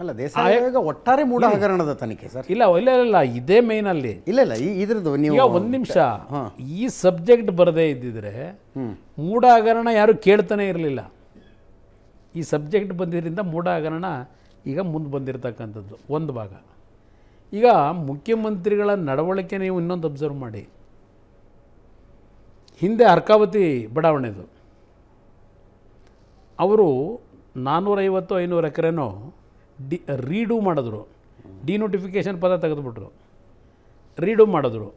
ಅಲ್ಲ ದೇಸಾಯಿ ಒಟ್ಟಾರೆ ಮೂಡ ಹಗರಣದ ತನಿಖೆ ಸರ್ ಇಲ್ಲ ಇಲ್ಲ ಇಲ್ಲ ಇದೇ ಮೇನ್ ಅಲ್ಲಿ ಇಲ್ಲ ಇಲ್ಲ ಇದ್ರದ್ದು ನೀವು ಒಂದ್ ನಿಮಿಷ ಈ ಸಬ್ಜೆಕ್ಟ್ ಬರದೇ ಇದ್ದಿದ್ರೆ ಮೂಡ ಹಗರಣ ಯಾರು ಕೇಳ್ತಾನೆ ಇರಲಿಲ್ಲ ಈ ಸಬ್ಜೆಕ್ಟ್ ಬಂದಿದ್ರಿಂದ ಮೂಢ ಹಗರಣ ಈಗ ಮುಂದೆ ಬಂದಿರತಕ್ಕಂಥದ್ದು ಒಂದು ಭಾಗ ಈಗ ಮುಖ್ಯಮಂತ್ರಿಗಳ ನಡವಳಿಕೆ ನೀವು ಇನ್ನೊಂದು ಅಬ್ಸರ್ವ್ ಮಾಡಿ ಹಿಂದೆ ಅರ್ಕಾವತಿ ಬಡಾವಣೆದು ಅವರು ನಾನ್ನೂರೈವತ್ತು ಐನೂರು ಎಕರೆನೋ ಡಿ ರೀಡೂ ಮಾಡಿದ್ರು ಡಿನೋಟಿಫಿಕೇಷನ್ ಪದ ತೆಗೆದುಬಿಟ್ರು ರೀಡೂ ಮಾಡಿದ್ರು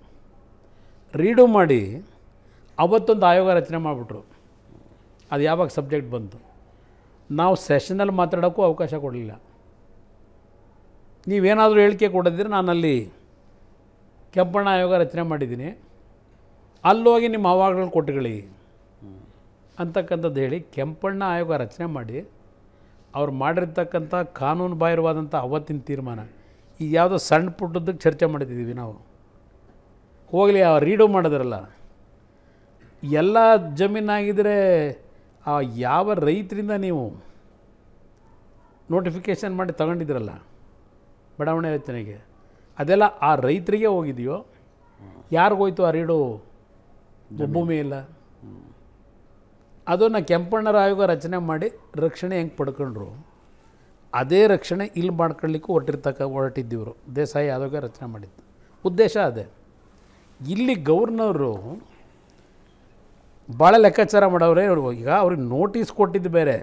ರೀಡೂ ಮಾಡಿ ಅವತ್ತೊಂದು ಆಯೋಗ ರಚನೆ ಮಾಡಿಬಿಟ್ರು ಅದು ಯಾವಾಗ ಸಬ್ಜೆಕ್ಟ್ ಬಂತು ನಾವು ಸೆಷನಲ್ಲಿ ಮಾತಾಡೋಕ್ಕೂ ಅವಕಾಶ ಕೊಡಲಿಲ್ಲ ನೀವೇನಾದರೂ ಹೇಳಿಕೆ ನಾನು ನಾನಲ್ಲಿ ಕೆಂಪಣ್ಣ ಆಯೋಗ ರಚನೆ ಮಾಡಿದ್ದೀನಿ ಅಲ್ಲೋಗಿ ನಿಮ್ಮ ಅವಾಗಗಳು ಕೊಟ್ಟುಗಳಿ ಅಂತಕ್ಕಂಥದ್ದು ಹೇಳಿ ಕೆಂಪಣ್ಣ ಆಯೋಗ ರಚನೆ ಮಾಡಿ ಅವ್ರು ಮಾಡಿರ್ತಕ್ಕಂಥ ಕಾನೂನು ಬಾಹಿರವಾದಂಥ ಅವತ್ತಿನ ತೀರ್ಮಾನ ಈಗ ಯಾವುದೋ ಸಣ್ಣ ಪುಟ್ಟದಕ್ಕೆ ಚರ್ಚೆ ಮಾಡಿದ್ದೀವಿ ನಾವು ಹೋಗಲಿ ಆ ರೀಡು ಮಾಡಿದ್ರಲ್ಲ ಎಲ್ಲ ಜಮೀನಾಗಿದ್ದರೆ ಆ ಯಾವ ರೈತರಿಂದ ನೀವು ನೋಟಿಫಿಕೇಷನ್ ಮಾಡಿ ತಗೊಂಡಿದ್ರಲ್ಲ ಬಡಾವಣೆ ರಚನೆಗೆ ಅದೆಲ್ಲ ಆ ರೈತರಿಗೆ ಹೋಗಿದೆಯೋ ಯಾರಿಗೋಯ್ತು ಆ ರೀಡು ಭೂಮಿ ಇಲ್ಲ ಅದನ್ನು ಆಯೋಗ ರಚನೆ ಮಾಡಿ ರಕ್ಷಣೆ ಹೆಂಗೆ ಪಡ್ಕೊಂಡ್ರು ಅದೇ ರಕ್ಷಣೆ ಇಲ್ಲಿ ಮಾಡ್ಕೊಳ್ಲಿಕ್ಕೂ ಹೊರಟಿರ್ತಕ್ಕ ಹೊರಟಿದ್ದಿವರು ದೇಸಾಯಿ ಆಯೋಗ ರಚನೆ ಮಾಡಿದ್ದು ಉದ್ದೇಶ ಅದೇ ಇಲ್ಲಿ ಗವರ್ನರು ಭಾಳ ಲೆಕ್ಕಾಚಾರ ಮಾಡೋರೆ ಈಗ ಅವ್ರಿಗೆ ನೋಟಿಸ್ ಕೊಟ್ಟಿದ್ದು ಬೇರೆ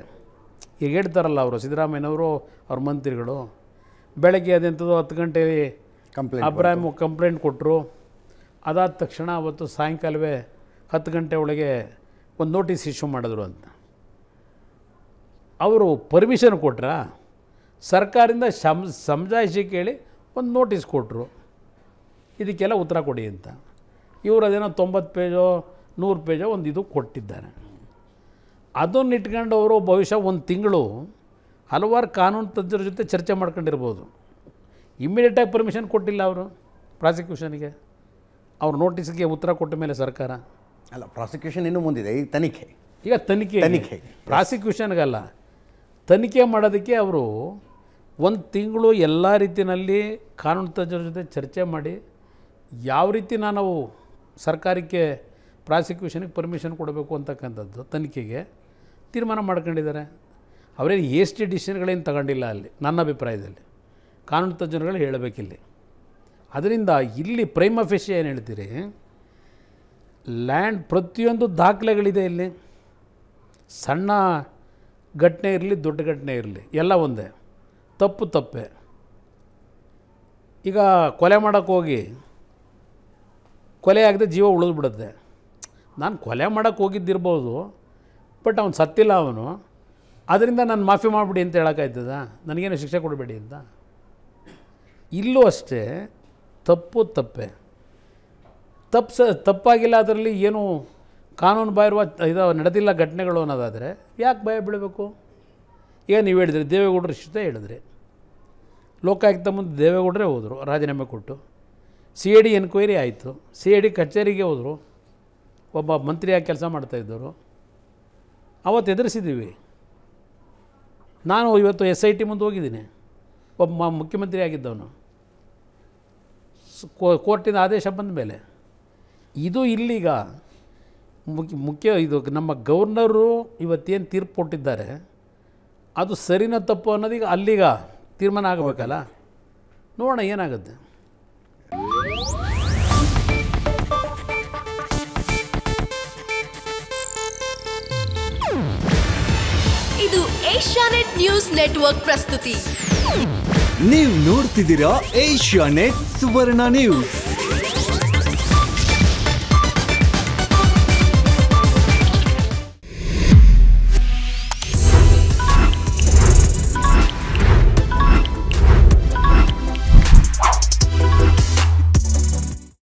ಈಗ ಹೇಳ್ತಾರಲ್ಲ ಅವರು ಸಿದ್ದರಾಮಯ್ಯನವರು ಅವ್ರ ಮಂತ್ರಿಗಳು ಬೆಳಗ್ಗೆ ಅದೆಂಥದ್ದು ಹತ್ತು ಗಂಟೆಯಲ್ಲಿ ಕಂಪ್ಲೇಂಟ್ ಅಬ್ರಾಹಿಮ್ ಕಂಪ್ಲೇಂಟ್ ಕೊಟ್ಟರು ಅದಾದ ತಕ್ಷಣ ಅವತ್ತು ಸಾಯಂಕಾಲವೇ ಹತ್ತು ಗಂಟೆ ಒಳಗೆ ಒಂದು ನೋಟಿಸ್ ಇಶ್ಯೂ ಮಾಡಿದ್ರು ಅಂತ ಅವರು ಪರ್ಮಿಷನ್ ಕೊಟ್ರ ಸರ್ಕಾರದಿಂದ ಶಮ್ ಸಮಜಾಯಿಸಿ ಕೇಳಿ ಒಂದು ನೋಟಿಸ್ ಕೊಟ್ಟರು ಇದಕ್ಕೆಲ್ಲ ಉತ್ತರ ಕೊಡಿ ಅಂತ ಇವರು ಅದೇನೋ ತೊಂಬತ್ತು ಪೇಜೋ ನೂರು ಪೇಜೋ ಒಂದು ಇದು ಕೊಟ್ಟಿದ್ದಾರೆ ಅದನ್ನು ಇಟ್ಕೊಂಡು ಅವರು ಬಹುಶಃ ಒಂದು ತಿಂಗಳು ಹಲವಾರು ಕಾನೂನು ತಜ್ಞರ ಜೊತೆ ಚರ್ಚೆ ಮಾಡ್ಕೊಂಡಿರ್ಬೋದು ಇಮ್ಮಿಡಿಯೇಟಾಗಿ ಪರ್ಮಿಷನ್ ಕೊಟ್ಟಿಲ್ಲ ಅವರು ಪ್ರಾಸಿಕ್ಯೂಷನ್ಗೆ ಅವ್ರ ನೋಟಿಸ್ಗೆ ಉತ್ತರ ಕೊಟ್ಟ ಮೇಲೆ ಸರ್ಕಾರ ಅಲ್ಲ ಪ್ರಾಸಿಕ್ಯೂಷನ್ ಇನ್ನೂ ಮುಂದಿದೆ ಈಗ ತನಿಖೆ ಈಗ ತನಿಖೆ ತನಿಖೆ ಪ್ರಾಸಿಕ್ಯೂಷನ್ಗಲ್ಲ ತನಿಖೆ ಮಾಡೋದಕ್ಕೆ ಅವರು ಒಂದು ತಿಂಗಳು ಎಲ್ಲ ರೀತಿಯಲ್ಲಿ ಕಾನೂನು ತಜ್ಞರ ಜೊತೆ ಚರ್ಚೆ ಮಾಡಿ ಯಾವ ರೀತಿ ನಾನು ಸರ್ಕಾರಕ್ಕೆ ಪ್ರಾಸಿಕ್ಯೂಷನ್ಗೆ ಪರ್ಮಿಷನ್ ಕೊಡಬೇಕು ಅಂತಕ್ಕಂಥದ್ದು ತನಿಖೆಗೆ ತೀರ್ಮಾನ ಮಾಡ್ಕೊಂಡಿದ್ದಾರೆ ಅವರೇನು ಎಷ್ಟು ಡಿಸಿಷನ್ಗಳೇನು ತಗೊಂಡಿಲ್ಲ ಅಲ್ಲಿ ನನ್ನ ಅಭಿಪ್ರಾಯದಲ್ಲಿ ಕಾನೂನು ತಜ್ಞರುಗಳು ಹೇಳಬೇಕಿಲ್ಲಿ ಅದರಿಂದ ಇಲ್ಲಿ ಪ್ರೈಮ್ ಅಫಿಷಿ ಏನು ಹೇಳ್ತೀರಿ ಲ್ಯಾಂಡ್ ಪ್ರತಿಯೊಂದು ದಾಖಲೆಗಳಿದೆ ಇಲ್ಲಿ ಸಣ್ಣ ಘಟನೆ ಇರಲಿ ದೊಡ್ಡ ಘಟನೆ ಇರಲಿ ಎಲ್ಲ ಒಂದೇ ತಪ್ಪು ತಪ್ಪೆ ಈಗ ಕೊಲೆ ಮಾಡೋಕ್ಕೆ ಹೋಗಿ ಕೊಲೆ ಆಗದೆ ಜೀವ ಉಳಿದ್ಬಿಡುತ್ತೆ ನಾನು ಕೊಲೆ ಮಾಡೋಕ್ಕೆ ಹೋಗಿದ್ದಿರ್ಬೋದು ಬಟ್ ಅವನು ಸತ್ತಿಲ್ಲ ಅವನು ಅದರಿಂದ ನಾನು ಮಾಫಿ ಮಾಡಿಬಿಡಿ ಅಂತ ಹೇಳೋಕ್ಕಾಯ್ತದ ನನಗೇನು ಶಿಕ್ಷೆ ಕೊಡಬೇಡಿ ಅಂತ ಇಲ್ಲೂ ಅಷ್ಟೇ ತಪ್ಪು ತಪ್ಪೆ ತಪ್ಪಿಸ ತಪ್ಪಾಗಿಲ್ಲ ಅದರಲ್ಲಿ ಏನು ಕಾನೂನು ಬಾಯಿರುವ ಇದು ನಡೆದಿಲ್ಲ ಘಟನೆಗಳು ಅನ್ನೋದಾದರೆ ಯಾಕೆ ಭಯ ಬೀಳಬೇಕು ಈಗ ನೀವು ಹೇಳಿದ್ರಿ ದೇವೇಗೌಡರು ಇಷ್ಟೇ ಹೇಳಿದ್ರಿ ಲೋಕಾಯುಕ್ತ ಮುಂದೆ ದೇವೇಗೌಡರೇ ಹೋದರು ರಾಜೀನಾಮೆ ಕೊಟ್ಟು ಸಿ ಎ ಡಿ ಎನ್ಕ್ವೈರಿ ಆಯಿತು ಸಿ ಎ ಡಿ ಕಚೇರಿಗೆ ಹೋದರು ಒಬ್ಬ ಮಂತ್ರಿಯಾಗಿ ಕೆಲಸ ಮಾಡ್ತಾಯಿದ್ದರು ಅವತ್ತು ಎದುರಿಸಿದ್ದೀವಿ ನಾನು ಇವತ್ತು ಎಸ್ ಐ ಟಿ ಮುಂದೆ ಹೋಗಿದ್ದೀನಿ ಒಬ್ಬ ಮುಖ್ಯಮಂತ್ರಿ ಆಗಿದ್ದವನು ಕೋರ್ಟಿನ ಆದೇಶ ಬಂದ ಮೇಲೆ ಇದು ಇಲ್ಲಿಗ ಮುಖ್ಯ ಮುಖ್ಯ ಇದು ನಮ್ಮ ಗವರ್ನರು ಇವತ್ತೇನು ತೀರ್ಪು ಕೊಟ್ಟಿದ್ದಾರೆ ಅದು ಸರಿನೋ ತಪ್ಪು ಅನ್ನೋದೀಗ ಅಲ್ಲಿಗ ತೀರ್ಮಾನ ಆಗಬೇಕಲ್ಲ ನೋಡೋಣ ಏನಾಗುತ್ತೆ ಇದು ಏಷ್ಯಾನೆಟ್ ನ್ಯೂಸ್ ನೆಟ್ವರ್ಕ್ ಪ್ರಸ್ತುತಿ ನೀವು ನೋಡ್ತಿದ್ದೀರಾ ಏಷ್ಯಾನೆಟ್ ಸುವರ್ಣ ನ್ಯೂಸ್